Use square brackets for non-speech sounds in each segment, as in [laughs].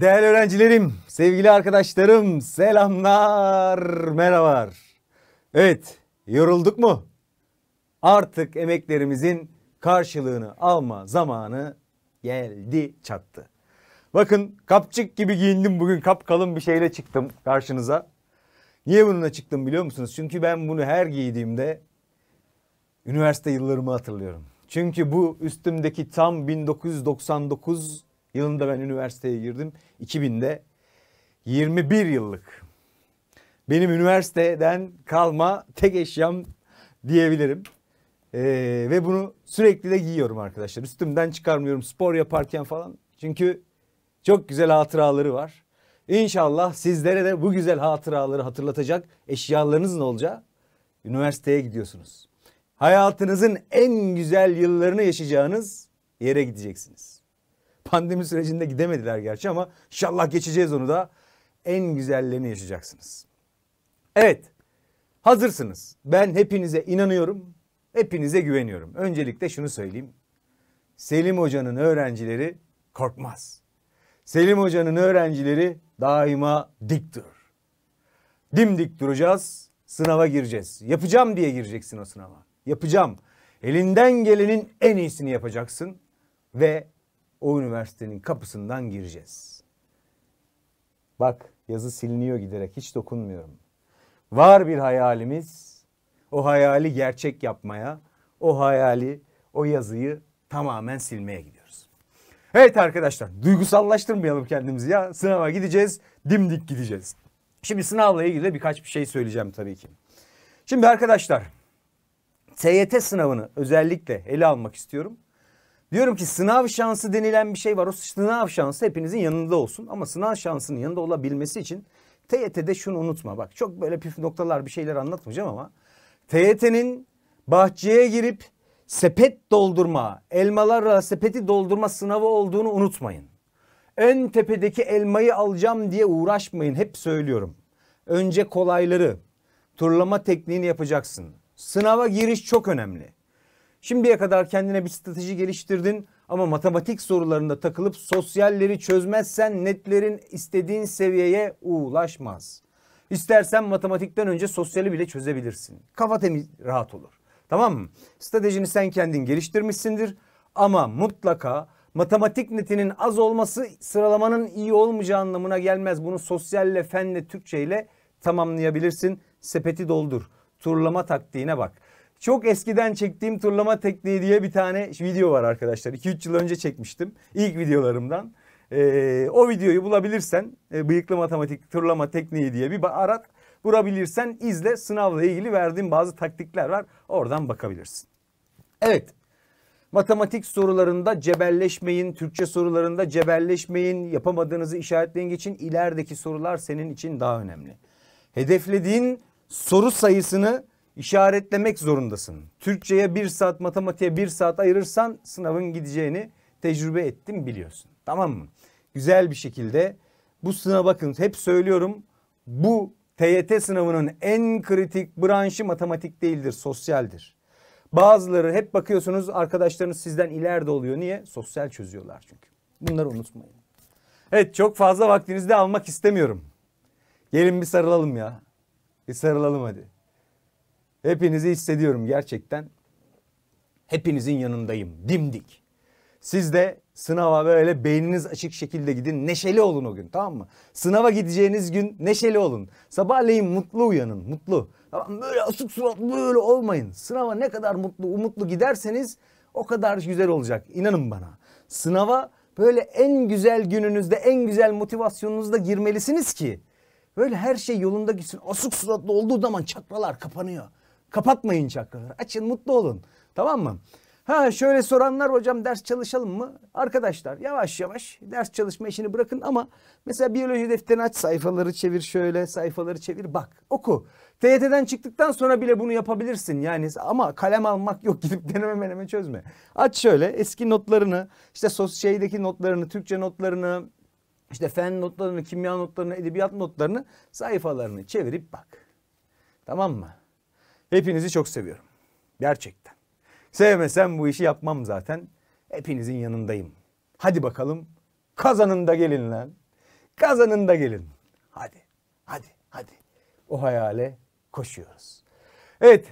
Değerli öğrencilerim, sevgili arkadaşlarım, selamlar, merhabalar. Evet, yorulduk mu? Artık emeklerimizin karşılığını alma zamanı geldi çattı. Bakın kapçık gibi giyindim bugün kapkalın bir şeyle çıktım karşınıza. Niye bununla çıktım biliyor musunuz? Çünkü ben bunu her giydiğimde üniversite yıllarımı hatırlıyorum. Çünkü bu üstümdeki tam 1999 Yılında ben üniversiteye girdim. 2000'de 21 yıllık. Benim üniversiteden kalma tek eşyam diyebilirim. Ee, ve bunu sürekli de giyiyorum arkadaşlar. Üstümden çıkarmıyorum spor yaparken falan. Çünkü çok güzel hatıraları var. İnşallah sizlere de bu güzel hatıraları hatırlatacak eşyalarınız ne olacak üniversiteye gidiyorsunuz. Hayatınızın en güzel yıllarını yaşayacağınız yere gideceksiniz. Pandemi sürecinde gidemediler gerçi ama inşallah geçeceğiz onu da. En güzellerini yaşayacaksınız. Evet. Hazırsınız. Ben hepinize inanıyorum. Hepinize güveniyorum. Öncelikle şunu söyleyeyim. Selim Hoca'nın öğrencileri korkmaz. Selim Hoca'nın öğrencileri daima dik durur. Dimdik duracağız, sınava gireceğiz. Yapacağım diye gireceksin o sınava. Yapacağım. Elinden gelenin en iyisini yapacaksın ve o üniversitenin kapısından gireceğiz. Bak yazı siliniyor giderek hiç dokunmuyorum. Var bir hayalimiz. O hayali gerçek yapmaya, o hayali, o yazıyı tamamen silmeye gidiyoruz. Evet arkadaşlar duygusallaştırmayalım kendimizi ya. Sınava gideceğiz, dimdik gideceğiz. Şimdi sınavla ilgili de birkaç bir şey söyleyeceğim tabii ki. Şimdi arkadaşlar TYT sınavını özellikle ele almak istiyorum. Diyorum ki sınav şansı denilen bir şey var. O sınav şansı hepinizin yanında olsun. Ama sınav şansının yanında olabilmesi için TYT'de şunu unutma. Bak çok böyle püf noktalar bir şeyler anlatmayacağım ama TYT'nin bahçeye girip sepet doldurma, elmalarla sepeti doldurma sınavı olduğunu unutmayın. En tepedeki elmayı alacağım diye uğraşmayın. Hep söylüyorum. Önce kolayları, turlama tekniğini yapacaksın. Sınava giriş çok önemli. Şimdiye kadar kendine bir strateji geliştirdin ama matematik sorularında takılıp sosyalleri çözmezsen netlerin istediğin seviyeye ulaşmaz. İstersen matematikten önce sosyali bile çözebilirsin. Kafa temiz rahat olur. Tamam mı? Stratejini sen kendin geliştirmişsindir ama mutlaka matematik netinin az olması sıralamanın iyi olmayacağı anlamına gelmez. Bunu sosyalle, fenle, Türkçeyle tamamlayabilirsin. Sepeti doldur. Turlama taktiğine bak. Çok eskiden çektiğim turlama tekniği diye bir tane video var arkadaşlar. 2-3 yıl önce çekmiştim. İlk videolarımdan. Ee, o videoyu bulabilirsen e, bıyıklı matematik turlama tekniği diye bir arat. Bulabilirsen izle sınavla ilgili verdiğim bazı taktikler var. Oradan bakabilirsin. Evet Matematik sorularında cebelleşmeyin, Türkçe sorularında cebelleşmeyin, yapamadığınızı işaretleyin geçin. İlerideki sorular senin için daha önemli. Hedeflediğin soru sayısını işaretlemek zorundasın. Türkçeye bir saat, matematiğe bir saat ayırırsan sınavın gideceğini tecrübe ettim biliyorsun. Tamam mı? Güzel bir şekilde bu sınava bakın hep söylüyorum bu TYT sınavının en kritik branşı matematik değildir, sosyaldir. Bazıları hep bakıyorsunuz arkadaşlarınız sizden ileride oluyor. Niye? Sosyal çözüyorlar çünkü. Bunları unutmayın. Evet çok fazla vaktinizi de almak istemiyorum. Gelin bir sarılalım ya. Bir sarılalım hadi. Hepinizi hissediyorum gerçekten. Hepinizin yanındayım dimdik. Siz de sınava böyle beyniniz açık şekilde gidin. Neşeli olun o gün tamam mı? Sınava gideceğiniz gün neşeli olun. Sabahleyin mutlu uyanın mutlu. Tamam böyle asık suratlı böyle olmayın. Sınava ne kadar mutlu umutlu giderseniz o kadar güzel olacak. İnanın bana. Sınava böyle en güzel gününüzde en güzel motivasyonunuzda girmelisiniz ki. Böyle her şey yolunda gitsin. Asık suratlı olduğu zaman çakralar kapanıyor. Kapatmayın çakraları. Açın mutlu olun. Tamam mı? Ha şöyle soranlar hocam ders çalışalım mı? Arkadaşlar yavaş yavaş ders çalışma işini bırakın ama mesela biyoloji defterini aç sayfaları çevir şöyle sayfaları çevir bak oku. TYT'den çıktıktan sonra bile bunu yapabilirsin yani ama kalem almak yok [laughs] gidip deneme meneme çözme. Aç şöyle eski notlarını işte sos şeydeki notlarını Türkçe notlarını işte fen notlarını kimya notlarını edebiyat notlarını sayfalarını çevirip bak. Tamam mı? Hepinizi çok seviyorum. Gerçekten. Sevmesem bu işi yapmam zaten. Hepinizin yanındayım. Hadi bakalım kazanın da gelin lan. Kazanın da gelin. Hadi, hadi, hadi. O hayale koşuyoruz. Evet,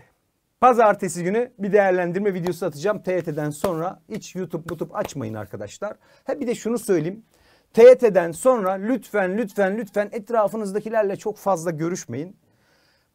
pazartesi günü bir değerlendirme videosu atacağım. TYT'den sonra hiç YouTube, YouTube açmayın arkadaşlar. Ha bir de şunu söyleyeyim. TYT'den sonra lütfen, lütfen, lütfen etrafınızdakilerle çok fazla görüşmeyin.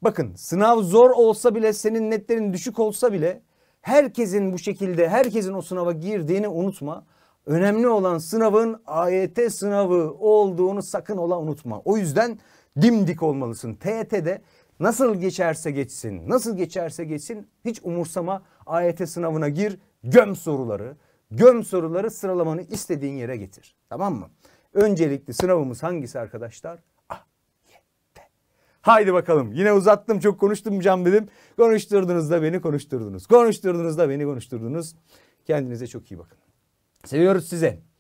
Bakın sınav zor olsa bile senin netlerin düşük olsa bile herkesin bu şekilde herkesin o sınava girdiğini unutma. Önemli olan sınavın AYT sınavı olduğunu sakın ola unutma. O yüzden dimdik olmalısın. TYT'de nasıl geçerse geçsin, nasıl geçerse geçsin hiç umursama AYT sınavına gir, göm soruları. Göm soruları sıralamanı istediğin yere getir. Tamam mı? Öncelikli sınavımız hangisi arkadaşlar? Haydi bakalım. Yine uzattım çok konuştum can dedim. Konuşturdunuz da beni konuşturdunuz. Konuşturdunuz da beni konuşturdunuz. Kendinize çok iyi bakın. Seviyoruz sizi.